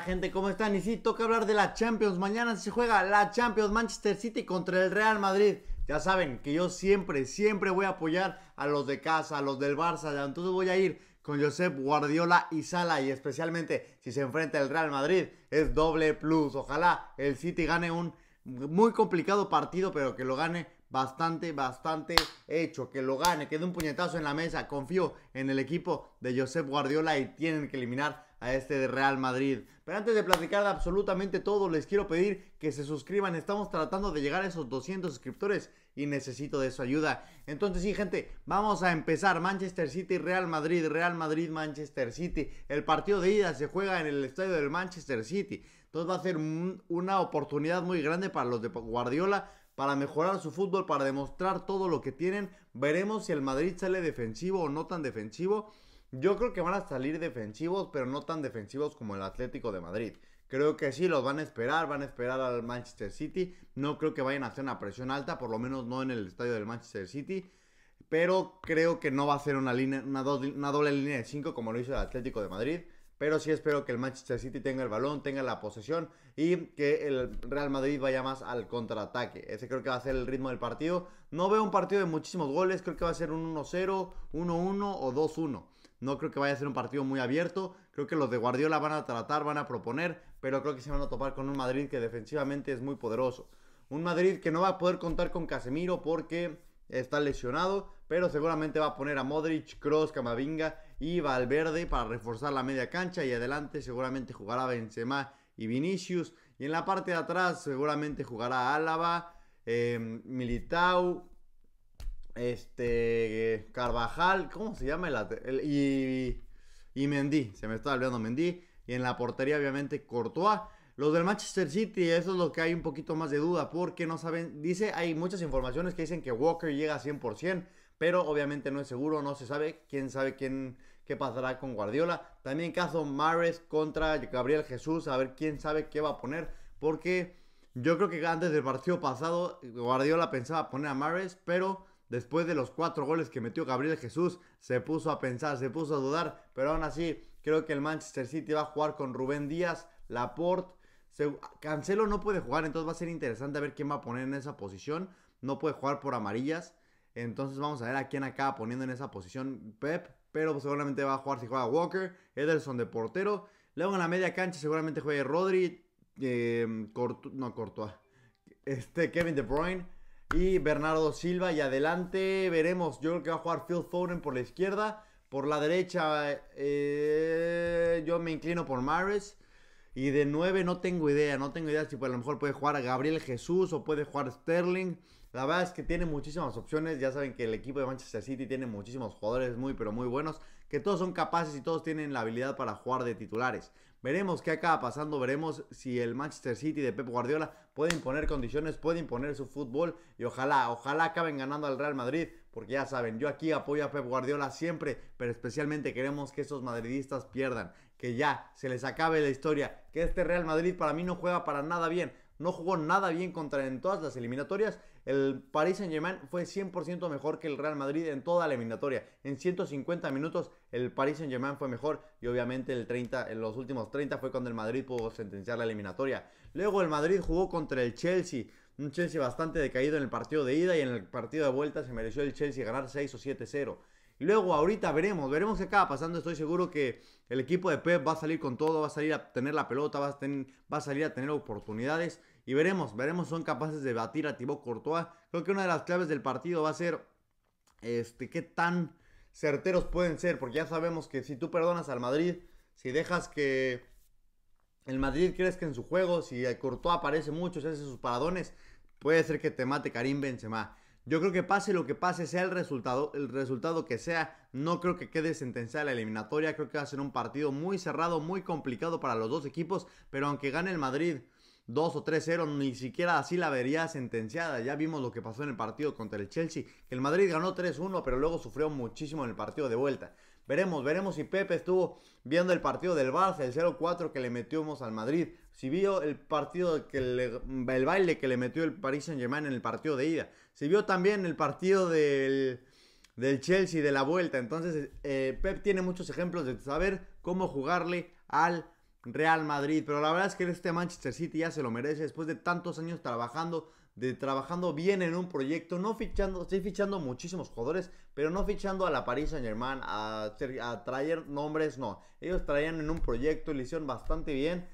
gente, ¿cómo están? Y sí, toca hablar de la Champions. Mañana se juega la Champions Manchester City contra el Real Madrid. Ya saben que yo siempre, siempre voy a apoyar a los de casa, a los del Barça. Entonces voy a ir con Josep Guardiola y Sala. Y especialmente si se enfrenta el Real Madrid, es doble plus. Ojalá el City gane un muy complicado partido, pero que lo gane bastante, bastante hecho. Que lo gane, que dé un puñetazo en la mesa. Confío en el equipo de Josep Guardiola y tienen que eliminar a este de Real Madrid. Pero antes de platicar absolutamente todo, les quiero pedir que se suscriban. Estamos tratando de llegar a esos 200 suscriptores y necesito de su ayuda. Entonces sí, gente, vamos a empezar. Manchester City, Real Madrid, Real Madrid, Manchester City. El partido de ida se juega en el estadio del Manchester City. Entonces va a ser una oportunidad muy grande para los de Guardiola para mejorar su fútbol, para demostrar todo lo que tienen. Veremos si el Madrid sale defensivo o no tan defensivo. Yo creo que van a salir defensivos, pero no tan defensivos como el Atlético de Madrid. Creo que sí, los van a esperar, van a esperar al Manchester City. No creo que vayan a hacer una presión alta, por lo menos no en el estadio del Manchester City. Pero creo que no va a ser una, doble línea de 5 como lo hizo el Atlético de Madrid. Pero sí espero que el Manchester City tenga el balón, tenga la posesión y que el Real Madrid vaya más al contraataque. Ese creo que va a ser el ritmo del partido. No veo un partido de muchísimos goles, creo que va a ser un 1-0, 1-1 o 2-1. No creo que vaya a ser un partido muy abierto. Creo que los de Guardiola van a tratar, van a proponer, pero creo que se van a topar con un Madrid que defensivamente es muy poderoso. Un Madrid que no va a poder contar con Casemiro porque está lesionado, pero seguramente va a poner a Modric, Cross, Camavinga y Valverde para reforzar la media cancha y adelante seguramente jugará Benzema y Vinicius y en la parte de atrás seguramente jugará Álava, Militau. Eh, Militao, este. Carvajal, ¿cómo se llama? y, y Mendy, se me está hablando Mendy. Y en la portería, obviamente, Courtois. Los del Manchester City, eso es lo que hay un poquito más de duda, porque no saben, dice, hay muchas informaciones que dicen que Walker llega a 100%, pero obviamente no es seguro, no se sabe, quién sabe quién, qué pasará con Guardiola. También caso Mares contra Gabriel Jesús, a ver quién sabe qué va a poner, porque yo creo que antes del partido pasado Guardiola pensaba poner a Mares, pero Después de los cuatro goles que metió Gabriel Jesús, se puso a pensar, se puso a dudar, pero aún así creo que el Manchester City va a jugar con Rubén Díaz, Laporte. Cancelo no puede jugar, entonces va a ser interesante ver quién va a poner en esa posición. No puede jugar por amarillas, entonces vamos a ver a quién acaba poniendo en esa posición Pep, pero seguramente va a jugar si juega Walker, Ederson de portero. Luego en la media cancha seguramente juegue Rodri, eh, no Cortua este Kevin De Bruyne y Bernardo Silva. Y adelante veremos, yo creo que va a jugar Phil Foden por la izquierda. Por la derecha eh, yo me inclino por Mares. Y de 9 no tengo idea, no tengo idea si por a lo mejor puede jugar a Gabriel Jesús o puede jugar Sterling. La verdad es que tiene muchísimas opciones, ya saben que el equipo de Manchester City tiene muchísimos jugadores muy pero muy buenos, que todos son capaces y todos tienen la habilidad para jugar de titulares. Veremos qué acaba pasando, veremos si el Manchester City de Pep Guardiola puede imponer condiciones, puede imponer su fútbol y ojalá, ojalá acaben ganando al Real Madrid, porque ya saben, yo aquí apoyo a Pep Guardiola siempre, pero especialmente queremos que esos madridistas pierdan, que ya se les acabe la historia, que este Real Madrid para mí no juega para nada bien, no jugó nada bien contra en todas las eliminatorias. El Paris Saint-Germain fue 100% mejor que el Real Madrid en toda la eliminatoria. En 150 minutos el Paris Saint-Germain fue mejor y obviamente el 30, en los últimos 30 fue cuando el Madrid pudo sentenciar la eliminatoria. Luego el Madrid jugó contra el Chelsea. Un Chelsea bastante decaído en el partido de ida y en el partido de vuelta se mereció el Chelsea ganar 6 o 7-0. Y luego ahorita veremos, veremos qué acaba pasando. Estoy seguro que el equipo de Pep va a salir con todo, va a salir a tener la pelota, va va a salir a tener oportunidades. Y veremos, veremos, son capaces de batir a Thibaut Courtois. Creo que una de las claves del partido va a ser este, qué tan certeros pueden ser, porque ya sabemos que si tú perdonas al Madrid, si dejas que el Madrid crezca en su juego, si el Courtois aparece mucho, se hace sus paradones, puede ser que te mate Karim Benzema. Yo creo que pase lo que pase, sea el resultado, el resultado que sea, no creo que quede sentenciada la eliminatoria, creo que va a ser un partido muy cerrado, muy complicado para los dos equipos, pero aunque gane el Madrid, 2 o 3-0, ni siquiera así la vería sentenciada. Ya vimos lo que pasó en el partido contra el Chelsea, que el Madrid ganó 3-1, pero luego sufrió muchísimo en el partido de vuelta. Veremos, veremos si Pepe estuvo viendo el partido del Barça, el 0-4 que le metimos al Madrid, si vio el partido, que el baile que le metió el Paris Saint-Germain en el partido de ida, si vio también el partido del, Chelsea de la vuelta. Entonces, eh, Pep tiene muchos ejemplos de saber cómo jugarle al Real Madrid. Pero la verdad es que este Manchester City ya se lo merece después de tantos años trabajando. De trabajando bien en un proyecto, no fichando, estoy fichando muchísimos jugadores, pero no fichando a la Paris Saint Germain, a, traer nombres, no. Ellos traían en un proyecto, y lo hicieron bastante bien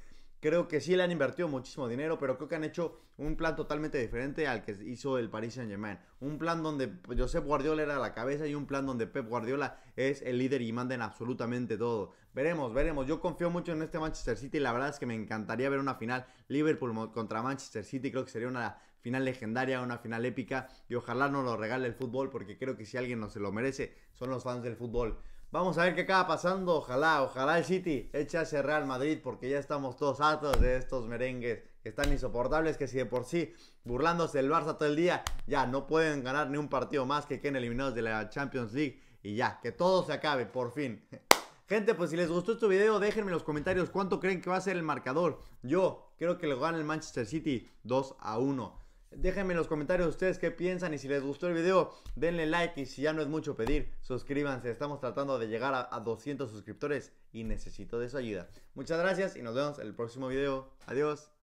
Creo que sí le han invertido muchísimo dinero, pero creo que han hecho un plan totalmente diferente al que hizo el Paris Saint-Germain. Un plan donde Josep Guardiola era la cabeza y un plan donde Pep Guardiola es el líder y manda en absolutamente todo. Veremos, veremos. Yo confío mucho en este Manchester City. y La verdad es que me encantaría ver una final Liverpool contra Manchester City. Creo que sería una final legendaria, una final épica. Y ojalá nos lo regale el fútbol, porque creo que si alguien no se lo merece, son los fans del fútbol. Vamos a ver qué acaba pasando. Ojalá, ojalá el City eche hacia Real Madrid porque ya estamos todos hartos de estos merengues que están insoportables, que si de por sí burlándose del Barça todo el día, ya no pueden ganar ni un partido más que queden eliminados de la Champions League y ya, que todo se acabe, por fin. Gente, pues si les gustó este video, déjenme en los comentarios cuánto creen que va a ser el marcador. Yo creo que lo gana el Manchester City 2 a 1. Déjenme en los comentarios ustedes qué piensan y si les gustó el video, denle like y si ya no es mucho pedir, suscríbanse. Estamos tratando de llegar a, 200 suscriptores y necesito de su ayuda. Muchas gracias y nos vemos en el próximo video. Adiós.